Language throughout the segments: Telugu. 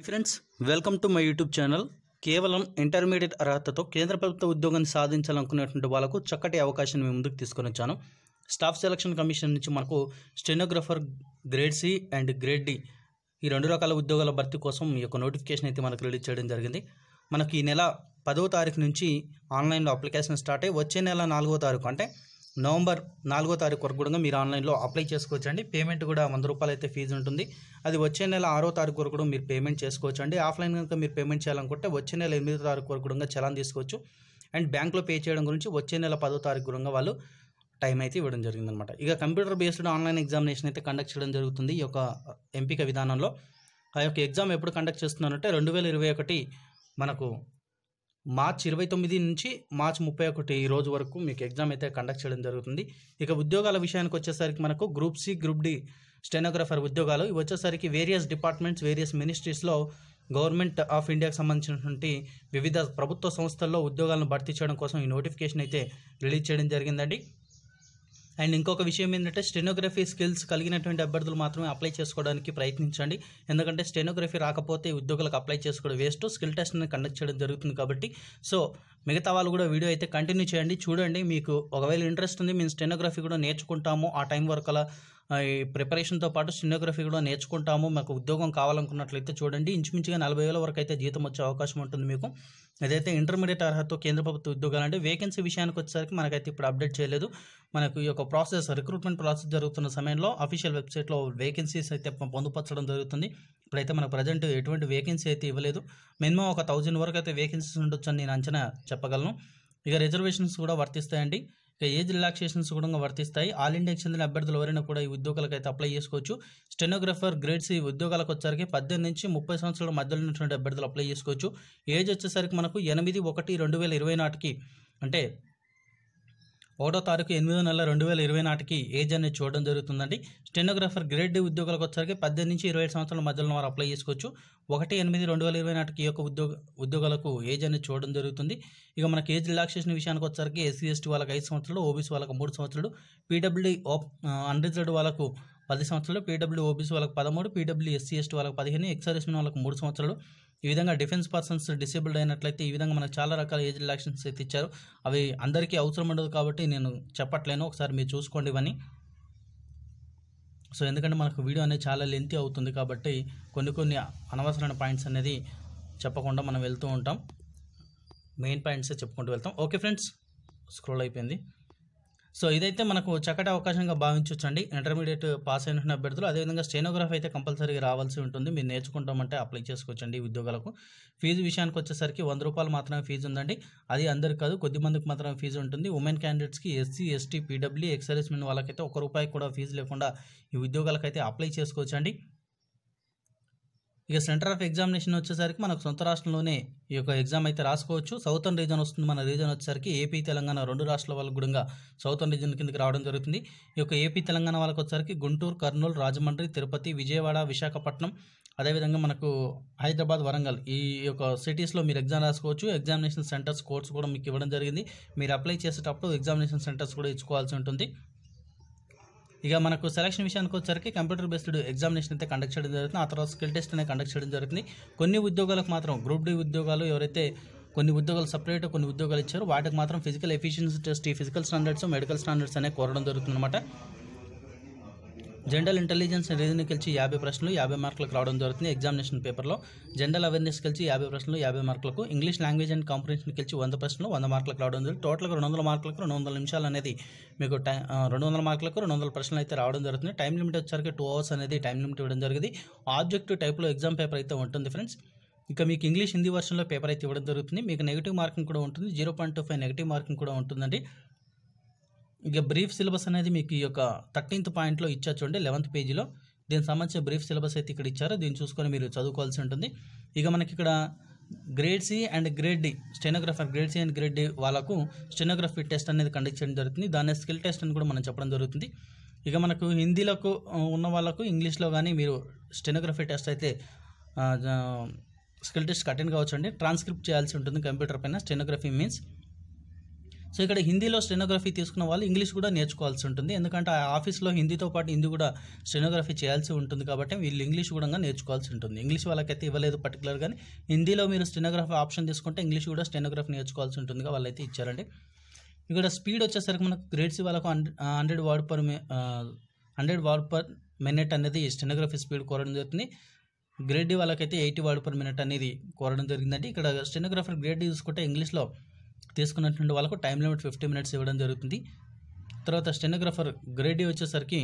hi friends welcome to my YouTube channel కేవలం ఇంటర్మీడియట్ అర్హతతో కేంద్ర ప్రభుత్వ ఉద్యోగాన్ని సాధించాలనుకునేటువంటి వాళ్ళకు చక్కటి అవకాశాన్ని మేము ముందుకు తీసుకొని వచ్చాను స్టాఫ్ సెలక్షన్ కమిషన్ నుంచి మనకు stenographer grade C and grade D ఈ రెండు రకాల ఉద్యోగాల భర్తీ కోసం ఈ యొక్క నోటిఫికేషన్ అయితే మనకు రిలీజ్ చేయడం జరిగింది మనకి ఈ నెల పదవ తారీఖు నుంచి ఆన్లైన్లో అప్లికేషన్ స్టార్ట్ అయ్యి వచ్చే నెల నాలుగో తారీఖు అంటే నవంబర్ నాలుగో తారీఖు వరకు కూడా మీరు ఆన్లైన్లో అప్లై చేసుకోవచ్చండి పేమెంట్ కూడా వంద రూపాయలు అయితే ఫీజు ఉంటుంది అది వచ్చే నెల ఆరో తారీఖు వరకు కూడా మీరు పేమెంట్ చేసుకోవచ్చు అండి ఆఫ్లైన్ కనుక మీరు పేమెంట్ చేయాలనుకుంటే వచ్చే నెల ఎనిమిదో తారీఖు వరకు కూడా చలాన్ తీసుకోవచ్చు అండ్ బ్యాంక్లో పే చేయడం గురించి వచ్చే నెల పదో తారీఖు కూడా వాళ్ళు టైం అయితే ఇవ్వడం జరిగిందనమాట ఇక కంప్యూటర్ బేస్డ్ ఆన్లైన్ ఎగ్జామినేషన్ అయితే కండక్ట్ చేయడం జరుగుతుంది ఈ యొక్క ఎంపిక విధానంలో ఆ యొక్క ఎగ్జామ్ ఎప్పుడు కండక్ట్ చేస్తున్నానంటే రెండు వేల ఇరవై ఒకటి మనకు మార్చి ఇరవై తొమ్మిది నుంచి మార్చి ముప్పై ఒకటి ఈ రోజు వరకు మీకు ఎగ్జామ్ అయితే కండక్ట్ చేయడం జరుగుతుంది ఇక ఉద్యోగాల విషయానికి వచ్చేసరికి మనకు group C group D stenographer ఉద్యోగాలు ఇవి వచ్చేసరికి వేరియస్ డిపార్ట్మెంట్స్ వేరియస్ మినిస్ట్రీస్లో గవర్నమెంట్ ఆఫ్ ఇండియాకి సంబంధించినటువంటి వివిధ ప్రభుత్వ సంస్థల్లో ఉద్యోగాలను భర్తీ చేయడం కోసం ఈ నోటిఫికేషన్ అయితే రిలీజ్ చేయడం జరిగిందండి అండ్ ఇంకొక విషయం ఏంటంటే స్టెనోగ్రఫీ స్కిల్స్ కలిగినటువంటి అభ్యర్థులు మాత్రమే అప్లై చేసుకోవడానికి ప్రయత్నించండి ఎందుకంటే స్టెనోగ్రఫీ రాకపోతే ఉద్యోగులకు అప్లై చేసుకోవడం వేస్ట్ స్కిల్ టెస్ట్ని కండక్ట్ చేయడం జరుగుతుంది కాబట్టి సో మిగతా వాళ్ళు కూడా వీడియో అయితే కంటిన్యూ చేయండి చూడండి మీకు ఒకవేళ ఇంట్రెస్ట్ ఉంది మేము స్టెనోగ్రఫీ కూడా నేర్చుకుంటాము ఆ టైం వరకు అలా ఈ ప్రిపరేషన్తో పాటు సినోగ్రఫీ కూడా నేర్చుకుంటాము మాకు ఉద్యోగం కావాలనుకున్నట్లయితే చూడండి ఇంచుమించుగా నలభై వేల వరకు అయితే జీతం వచ్చే అవకాశం ఉంటుంది మీకు ఏదైతే ఇంటర్మీడియట్ అర్హత కేంద్ర ప్రభుత్వ ఉద్యోగాలు అంటే వేకెన్సీ విషయానికి వచ్చేసరికి మనకైతే ఇప్పుడు అప్డేట్ చేయలేదు మనకు ఈ యొక్క ప్రాసెస్ రిక్రూట్మెంట్ ప్రాసెస్ జరుగుతున్న సమయంలో అఫీషియల్ వెబ్సైట్లో వేకెన్సీస్ అయితే పొందుపరచడం జరుగుతుంది ఇప్పుడైతే మనకు ప్రజెంట్ ఎటువంటి వేకెన్సీ అయితే ఇవ్వలేదు మినిమం ఒక థౌజండ్ వరకు అయితే వేకెన్సీస్ ఉండొచ్చని నేను అంచనా చెప్పగలను ఇక రిజర్వేషన్స్ కూడా వర్తిస్తాయండి ఇక ఏజ్ రిలాక్సేషన్స్ కూడా వర్తిస్తాయి ఆల్ ఇండియాకి చెందిన అభ్యర్థులు ఎవరైనా కూడా ఈ ఉద్యోగాలకు అయితే అప్లై చేసుకోవచ్చు స్టెనోగ్రఫర్ గ్రేడ్స్ ఈ ఉద్యోగాలకు వచ్చేసరికి పద్దెనిమిది నుంచి ముప్పై సంవత్సరాల మధ్యలో ఉన్నటువంటి అభ్యర్థులు అప్లై చేసుకోవచ్చు ఏజ్ వచ్చేసరికి మనకు ఎనిమిది ఒకటి రెండు వేల ఇరవై నాటికి అంటే ఒకటో తారీఖు ఎనిమిదో నెల రెండు వేల ఇరవై నాటికి ఏజ్ అనేది చూడడం జరుగుతుందండి స్టెనోగ్రాఫర్ గ్రేడ్ డి ఉద్యోగాలకు వచ్చేసరికి పద్దెనిమిది నుంచి ఇరవై సంవత్సరాల మధ్యలో వారు అప్లై చేసుకోవచ్చు ఒకటి ఎనిమిది రెండు వేల ఇరవై నాటికి యొక్క ఉద్యోగ ఉద్యోగాలకు ఏజ్ అనేది చూడడం జరుగుతుంది ఇక మనకి ఏజ్ రిలాక్సేషన్ విషయానికి వచ్చేసరికి ఎస్సీ ఎస్టీ వాళ్ళకి ఐదు సంవత్సరాలు ఓబీసీ వాళ్ళకి మూడు సంవత్సరాలు పీడబ్ల్యూ ఓప్ అన్రిజర్వ్డ్ వాళ్ళకు పది సంవత్సరాలు పీడబ్ల్యూ ఓబీసీ వాళ్ళకి పదమూడు పీడబ్ల్యూ ఎస్సీ ఎస్టీ వాళ్ళకి పదిహేను ఎక్స్ వాళ్ళకి మూడు సంవత్సరాలు ఈ విధంగా డిఫెన్స్ పర్సన్స్ డిసేబుల్డ్ అయినట్లయితే ఈ విధంగా మనకు చాలా రకాల ఏజ్ రిలాక్షన్స్ అయితే ఇచ్చారు అవి అందరికీ అవసరం ఉండదు కాబట్టి నేను చెప్పట్లేను ఒకసారి మీరు చూసుకోండి ఇవన్నీ సో ఎందుకంటే మనకు వీడియో అనేది చాలా లెంతీ అవుతుంది కాబట్టి కొన్ని కొన్ని అనవసరమైన పాయింట్స్ అనేది చెప్పకుండా మనం వెళ్తూ ఉంటాం మెయిన్ పాయింట్సే చెప్పుకుంటూ వెళ్తాం ఓకే ఫ్రెండ్స్ స్క్రోల్ అయిపోయింది సో ఇదైతే మనకు చక్కటి అవకాశంగా భావించవచ్చండి ఇంటర్మీడియట్ పాస్ అయినటువంటి అభ్యర్థులు అదేవిధంగా స్టెనోగ్రఫీ అయితే కంపల్సరీగా రావాల్సి ఉంటుంది మీరు నేర్చుకుంటామంటే అప్లై చేసుకోవచ్చండి ఉద్యోగాలకు ఫీజు విషయానికి వచ్చేసరికి వంద రూపాయలు మాత్రమే ఫీజు ఉందండి అది అందరికి కాదు కొద్ది మందికి మాత్రమే ఫీజు ఉంటుంది ఉమెన్ క్యాండిడేట్స్కి ఎస్సీ ఎస్టీ పీడబ్ల్యూ ఎక్స్ వాళ్ళకైతే ఒక రూపాయి కూడా ఫీజు లేకుండా ఈ ఉద్యోగాలకైతే అప్లై చేసుకోవచ్చండి ఇక సెంటర్ ఆఫ్ ఎగ్జామినేషన్ వచ్చేసరికి మనకు సొంత రాష్ట్రంలోనే ఈ యొక్క ఎగ్జామ్ అయితే రాసుకోవచ్చు సౌతర్న్ రీజన్ వస్తుంది మన రీజన్ వచ్చేసరికి ఏపీ తెలంగాణ రెండు రాష్ట్రాల వాళ్ళకు కూడా సౌతర్న్ రీజన్ కిందకి రావడం జరుగుతుంది ఈ యొక్క ఏపీ తెలంగాణ వాళ్ళకి వచ్చేసరికి గుంటూరు కర్నూలు రాజమండ్రి తిరుపతి విజయవాడ విశాఖపట్నం అదేవిధంగా మనకు హైదరాబాద్ వరంగల్ ఈ యొక్క సిటీస్లో మీరు ఎగ్జామ్ రాసుకోవచ్చు ఎగ్జామినేషన్ సెంటర్స్ కోర్స్ కూడా మీకు ఇవ్వడం జరిగింది మీరు అప్లై చేసేటప్పుడు ఎగ్జామినేషన్ సెంటర్స్ కూడా ఇచ్చుకోవాల్సి ఉంటుంది ఇక మనకు సెలక్షన్ విషయానికి వచ్చేసరికి కంప్యూటర్ బేస్డ్ ఎగ్జామినేషన్ అయితే కండక్ట్ చేయడం జరుగుతుంది ఆ తర్వాత స్కిల్ టెస్ట్ అనేది కండక్ట్ చేయడం జరుగుతుంది కొన్ని ఉద్యోగాలకు మాత్రం గ్రూప్ డి ఉద్యోగాలు ఎవరైతే కొన్ని ఉద్యోగాలు సపరేట్ కొన్ని ఉద్యోగాలు ఇచ్చారు వాటికి మాత్రం physical efficiency test physical standards medical standards అనేవి కోరడం అనమాట జనరల్ ఇంటెలిజెన్స్ రీజనింగ్ కలిసి యాభై ప్రశ్నలు యాభై మార్కులకు రావడం జరుగుతుంది ఎగ్జామినేషన్ పేపర్లో జనరల్ అవేర్నెస్ కలిసి యాభై ప్రశ్నలు యాభై మార్కులకు ఇంగ్లీష్ లాంగ్వేజ్ అండ్ కాంప్రహెన్షన్ కలిసి వంద ప్రశ్నలు వంద మార్కులకు రావడం జరుగుతుంది టోటల్గా రెండు వందల మార్కులకు రెండు వందల నిమిషాలు అనేది మీకు టై రెండు వందల మార్కులకు రెండు వందల ప్రశ్నలు అయితే రావడం జరుగుతుంది టైం లిమిట్ వచ్చేసరికి టూ అవర్స్ అనేది టైం లిమిట్ ఇవ్వడం జరిగింది ఆబ్జెక్టివ్ టైప్లో ఎగ్జామ్ పేపర్ అయితే ఉంటుంది ఫ్రెండ్స్ ఇక మీకు ఇంగ్లీష్ హిందీ వర్షన్లో పేపర్ అయితే ఇవ్వడం జరుగుతుంది మీకు నెగిటివ్ మార్కింగ్ కూడా ఉంటుంది zero point two five negative marking కూడా ఉంటుందండి ఇక బ్రీఫ్ సిలబస్ అనేది మీకు ఈ యొక్క థర్టీన్త్ పాయింట్లో ఇచ్చా చూడండి లెవెంత్ పేజీలో దీనికి సంబంధించిన బ్రీఫ్ సిలబస్ అయితే ఇక్కడ ఇచ్చారు దీన్ని చూసుకొని మీరు చదువుకోవాల్సి ఉంటుంది ఇక మనకి ఇక్కడ grade C and grade D stenographer grade C and grade D వాళ్ళకు స్టెనోగ్రఫీ టెస్ట్ అనేది కండక్ట్ చేయడం జరుగుతుంది దాని స్కిల్ టెస్ట్ అని కూడా మనం చెప్పడం జరుగుతుంది ఇక మనకు హిందీలకు ఉన్న వాళ్ళకు ఇంగ్లీష్లో కానీ మీరు స్టెనోగ్రఫీ టెస్ట్ అయితే స్కిల్ టెస్ట్ అటెండ్ కావచ్చు అండి ట్రాన్స్క్రిప్ట్ చేయాల్సి ఉంటుంది కంప్యూటర్ పైన స్టెనోగ్రఫీ మీన్స్ సో ఇక్కడ హిందీలో స్టెనోగ్రఫీ తీసుకున్న వాళ్ళు ఇంగ్లీష్ కూడా నేర్చుకోవాల్సి ఉంటుంది ఎందుకంటే ఆ ఆఫీస్లో హిందీతో పాటు హిందీ కూడా స్టెనోగ్రఫీ చేయాల్సి ఉంటుంది కాబట్టి వీళ్ళు ఇంగ్లీష్ కూడా నేర్చుకోవాల్సి ఉంటుంది ఇంగ్లీష్ వాళ్ళకైతే ఇవ్వలేదు పర్టికులర్ కానీ హిందీలో మీరు స్టెనోగ్రఫీ ఆప్షన్ తీసుకుంటే ఇంగ్లీష్ కూడా స్టెనోగ్రఫీ నేర్చుకోవాల్సి ఉంటుందిగా వాళ్ళైతే ఇచ్చారండి ఇక్కడ స్పీడ్ వచ్చేసరికి మనకు గ్రేడ్స్ వాళ్ళకు hundred word per hundred word per minute అనేది స్టెనోగ్రఫీ స్పీడ్ కోరడం జరుగుతుంది గ్రేడ్ వాళ్ళకైతే ఎయిటీ వాడ్ పర్ మినిట్ అనేది కోరడం జరిగిందండి ఇక్కడ స్టెనోగ్రఫర్ గ్రేడ్ తీసుకుంటే ఇంగ్లీష్లో తీసుకున్నటువంటి వాళ్ళకు టైం లిమిట్ ఫిఫ్టీ మినిట్స్ ఇవ్వడం జరుగుతుంది తర్వాత స్టెనోగ్రాఫర్ గ్రేడ్ వచ్చేసరికి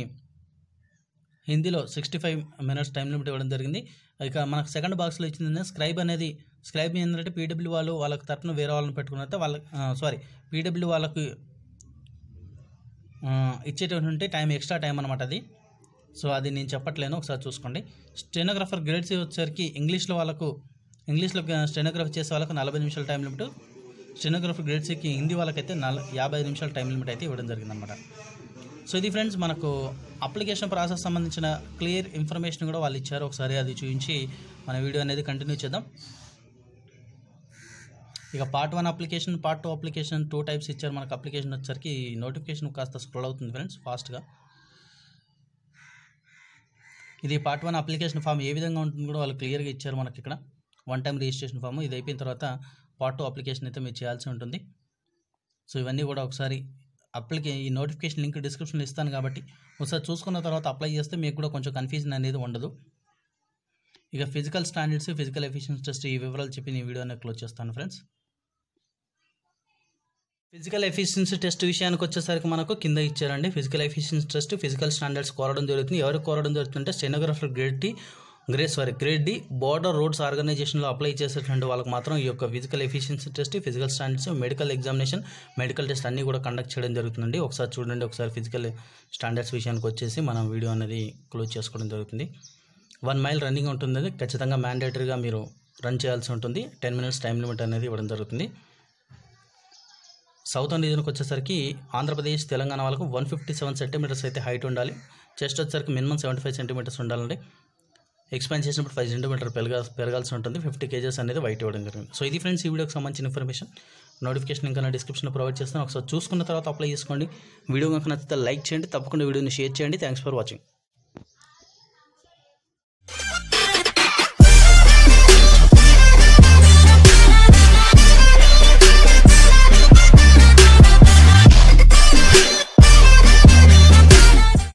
హిందీలో sixty five minutes time limit ఇవ్వడం జరిగింది ఇక మనకు సెకండ్ బాక్స్లో ఇచ్చింది స్క్రైబ్ అనేది స్క్రైబ్ ఏంటంటే పీడబ్ల్యూ వాళ్ళు వాళ్ళకి తరఫున వేరే వాళ్ళని పెట్టుకున్న వాళ్ళ సారీ పీడబ్ల్యూ వాళ్ళకి ఇచ్చేటటువంటి టైం ఎక్స్ట్రా టైం అనమాట అది సో అది నేను చెప్పట్లేను ఒకసారి చూసుకోండి స్టెనోగ్రాఫర్ గ్రేడ్స్ వచ్చేసరికి ఇంగ్లీష్లో వాళ్ళకు ఇంగ్లీష్లో స్టెనోగ్రఫీ చేసే వాళ్ళకు నలభై నిమిషాల టైం లిమిట్ స్టెనోగ్రఫీ గ్రేడ్ సికి హిందీ వాళ్ళకైతే నల్ యాభై నిమిషాల టైం లిమిట్ అయితే ఇవ్వడం అనమాట సో ఇది ఫ్రెండ్స్ మనకు అప్లికేషన్ ప్రాసెస్ సంబంధించిన క్లియర్ ఇన్ఫర్మేషన్ కూడా వాళ్ళు ఇచ్చారు ఒకసారి అది చూపించి మన వీడియో అనేది కంటిన్యూ చేద్దాం ఇక part one application part two application two types ఇచ్చారు మనకు అప్లికేషన్ వచ్చేసరికి నోటిఫికేషన్ కాస్త స్క్రోల్ అవుతుంది ఫ్రెండ్స్ ఫాస్ట్గా ఇది పార్ట్ వన్ అప్లికేషన్ ఫామ్ ఏ విధంగా ఉంటుంది కూడా వాళ్ళు క్లియర్గా ఇచ్చారు మనకి ఇక్కడ వన్ టైం రిజిస్ట్రేషన్ ఫామ్ ఇది అయిపోయిన తర్వాత పార్ట్ టూ అప్లికేషన్ అయితే మీరు చేయాల్సి ఉంటుంది సో ఇవన్నీ కూడా ఒకసారి అప్లికే ఈ నోటిఫికేషన్ లింక్ డిస్క్రిప్షన్లో ఇస్తాను కాబట్టి ఒకసారి చూసుకున్న తర్వాత అప్లై చేస్తే మీకు కూడా కొంచెం కన్ఫ్యూజన్ అనేది ఉండదు ఇక physical standards physical efficiency test ఈ వివరాలు చెప్పి నేను వీడియోని క్లోజ్ చేస్తాను ఫ్రెండ్స్ ఫిజికల్ ఎఫిషియన్సీ టెస్ట్ విషయానికి వచ్చేసరికి మనకు కింద ఇచ్చారండి physical efficiency test physical standards కోరడం జరుగుతుంది ఎవరు కోరడం జరుగుతుంటే సెనోగ్రాఫర్ గ్రేడ్ టీ గ్రేస్వర్క్ గ్రేడ్ డి బోర్డర్ రోడ్స్ ఆర్గనైజేషన్లో అప్లై చేసేటువంటి వాళ్ళకి మాత్రం ఈ యొక్క physical efficiency test physical standards medical examination medical test అన్నీ కూడా కండక్ట్ చేయడం జరుగుతుందండి ఒకసారి చూడండి ఒకసారి ఫిజికల్ స్టాండర్డ్స్ విషయానికి వచ్చేసి మనం వీడియో అనేది క్లోజ్ చేసుకోవడం జరుగుతుంది వన్ మైల్ రన్నింగ్ ఉంటుంది ఖచ్చితంగా మ్యాండేటరీగా మీరు రన్ చేయాల్సి ఉంటుంది టెన్ మినిట్స్ టైం లిమిట్ అనేది ఇవ్వడం జరుగుతుంది సౌత్ రీజన్కి వచ్చేసరికి ఆంధ్రప్రదేశ్ తెలంగాణ వాళ్ళకు వన్ ఫిఫ్టీ సెవెన్ సెంటీమీటర్స్ అయితే హైట్ ఉండాలి చెస్ట్ వచ్చేసరికి మినిమం సెవెంటీ ఫైవ్ సెంటీమీటర్స్ ఉండాలండి ఎక్స్పాన్ చేసినప్పుడు ఫైవ్ సెంటీమీటర్ పెరగా పెరగాల్సి ఉంటుంది ఫిఫ్టీ కేజెస్ అనేది వైట్ ఇవ్వడం జరిగింది సో ఇది ఫ్రెండ్స్ ఈ వీడియోకి సంబంధించిన ఇన్ఫర్మేషన్ నోటిఫికేషన్ ఇంకా డిస్క్రిప్షన్లో ప్రొవైడ్ చేస్తాను ఒకసారి చూసుకున్న తర్వాత అప్లై చేసుకోండి వీడియో కనుక నచ్చితే లైక్ చేయండి తప్పకుండా వీడియోని షేర్ చేయండి థ్యాంక్స్ ఫర్ వాచింగ్